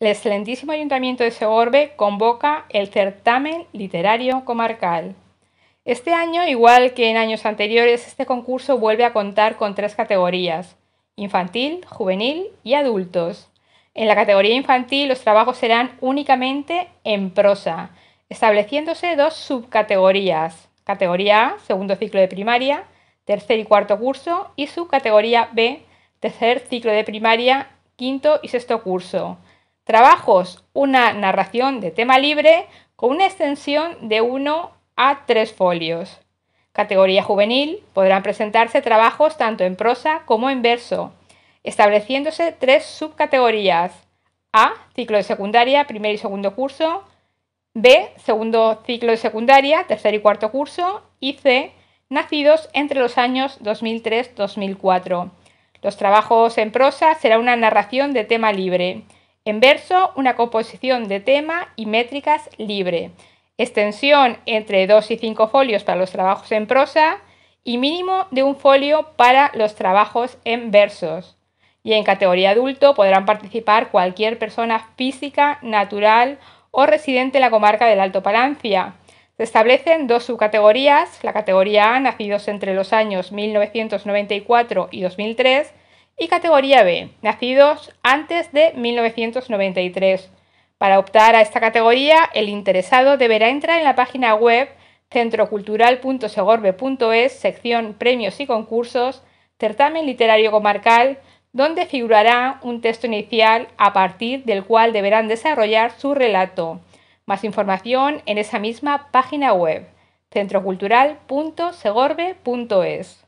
el excelentísimo Ayuntamiento de Segorbe convoca el certamen literario comarcal. Este año, igual que en años anteriores, este concurso vuelve a contar con tres categorías, infantil, juvenil y adultos. En la categoría infantil los trabajos serán únicamente en prosa, estableciéndose dos subcategorías, categoría A, segundo ciclo de primaria, tercer y cuarto curso, y subcategoría B, tercer ciclo de primaria, quinto y sexto curso. Trabajos, una narración de tema libre con una extensión de 1 a 3 folios. Categoría juvenil, podrán presentarse trabajos tanto en prosa como en verso, estableciéndose tres subcategorías. A, ciclo de secundaria, primer y segundo curso. B, segundo ciclo de secundaria, tercer y cuarto curso. Y C, nacidos entre los años 2003-2004. Los trabajos en prosa será una narración de tema libre en verso, una composición de tema y métricas libre. Extensión entre dos y cinco folios para los trabajos en prosa y mínimo de un folio para los trabajos en versos. Y en categoría adulto podrán participar cualquier persona física, natural o residente en la comarca del Alto Palancia. Se establecen dos subcategorías, la categoría A, nacidos entre los años 1994 y 2003, y categoría B, nacidos antes de 1993. Para optar a esta categoría, el interesado deberá entrar en la página web centrocultural.segorbe.es, sección Premios y Concursos, Certamen Literario Comarcal, donde figurará un texto inicial a partir del cual deberán desarrollar su relato. Más información en esa misma página web, centrocultural.segorbe.es.